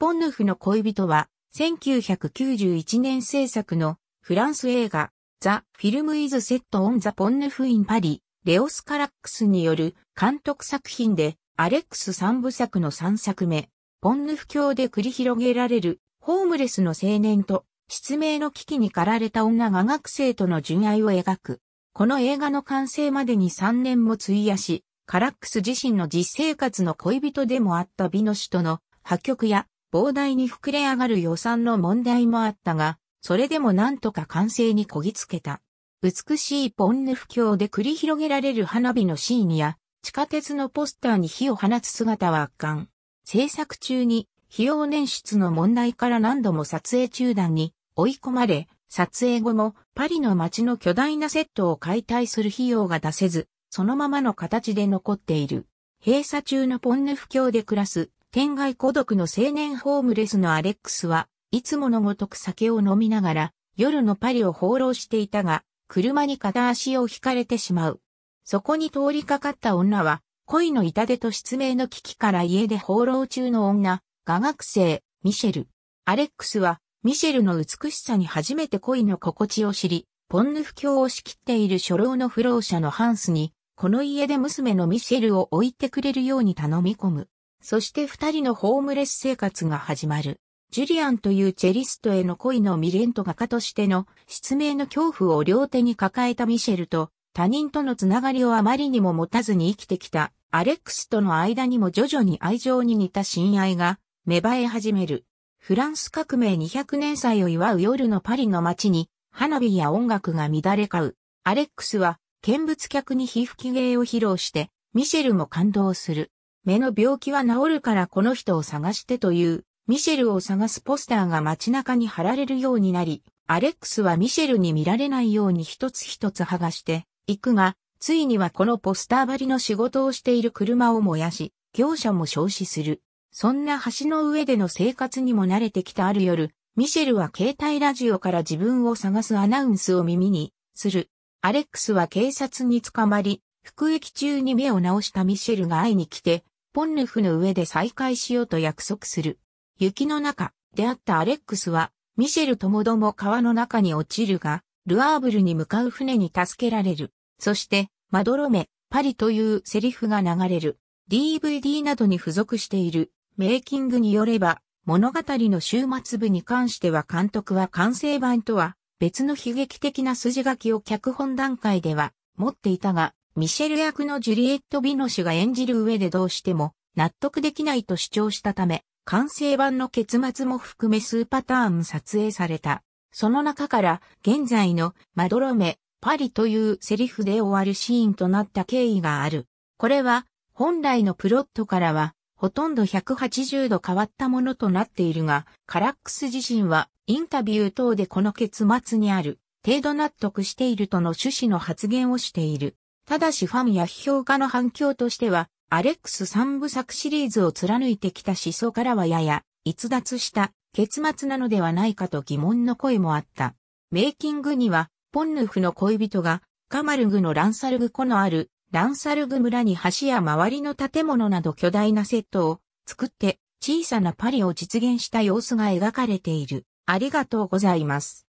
ポンヌフの恋人は、1991年制作のフランス映画、ザ・フィルム・イズ・セット・オン・ザ・ポンヌフ・イン・パリ、レオス・カラックスによる監督作品で、アレックス三部作の三作目、ポンヌフ教で繰り広げられる、ホームレスの青年と、失明の危機に駆られた女が学生との純愛を描く。この映画の完成までに3年も費やし、カラックス自身の実生活の恋人でもあった美の首との破局や膨大に膨れ上がる予算の問題もあったが、それでもなんとか完成にこぎつけた。美しいポンヌフ橋で繰り広げられる花火のシーンや、地下鉄のポスターに火を放つ姿は圧巻。制作中に、費用捻出の問題から何度も撮影中断に追い込まれ、撮影後もパリの街の巨大なセットを解体する費用が出せず、そのままの形で残っている。閉鎖中のポンヌフ橋で暮らす天外孤独の青年ホームレスのアレックスはいつものごとく酒を飲みながら夜のパリを放浪していたが車に片足を引かれてしまう。そこに通りかかった女は恋の痛手と失明の危機から家で放浪中の女、画学生、ミシェル。アレックスはミシェルの美しさに初めて恋の心地を知り、ポンヌ不教を仕切っている初老の不老者のハンスに、この家で娘のミシェルを置いてくれるように頼み込む。そして二人のホームレス生活が始まる。ジュリアンというチェリストへの恋の未練と画家としての失明の恐怖を両手に抱えたミシェルと他人とのつながりをあまりにも持たずに生きてきたアレックスとの間にも徐々に愛情に似た親愛が芽生え始める。フランス革命200年祭を祝う夜のパリの街に花火や音楽が乱れ交う。アレックスは見物客に皮膚芸を披露してミシェルも感動する。目の病気は治るからこの人を探してという、ミシェルを探すポスターが街中に貼られるようになり、アレックスはミシェルに見られないように一つ一つ剥がして、いくが、ついにはこのポスター張りの仕事をしている車を燃やし、業者も消死する。そんな橋の上での生活にも慣れてきたある夜、ミシェルは携帯ラジオから自分を探すアナウンスを耳にする。アレックスは警察に捕まり、服役中に目を直したミシェルが会いに来て、ポンヌフの上で再会しようと約束する。雪の中、出会ったアレックスは、ミシェルともども川の中に落ちるが、ルアーブルに向かう船に助けられる。そして、まどろめ、パリというセリフが流れる。DVD などに付属しているメイキングによれば、物語の終末部に関しては監督は完成版とは別の悲劇的な筋書きを脚本段階では持っていたが、ミシェル役のジュリエット・ビノシュが演じる上でどうしても納得できないと主張したため、完成版の結末も含め数パターン撮影された。その中から現在のマドロメ、パリというセリフで終わるシーンとなった経緯がある。これは本来のプロットからはほとんど180度変わったものとなっているが、カラックス自身はインタビュー等でこの結末にある程度納得しているとの趣旨の発言をしている。ただしファンや批評家の反響としては、アレックス三部作シリーズを貫いてきた思想からはやや逸脱した結末なのではないかと疑問の声もあった。メイキングには、ポンヌフの恋人がカマルグのランサルグ湖のあるランサルグ村に橋や周りの建物など巨大なセットを作って小さなパリを実現した様子が描かれている。ありがとうございます。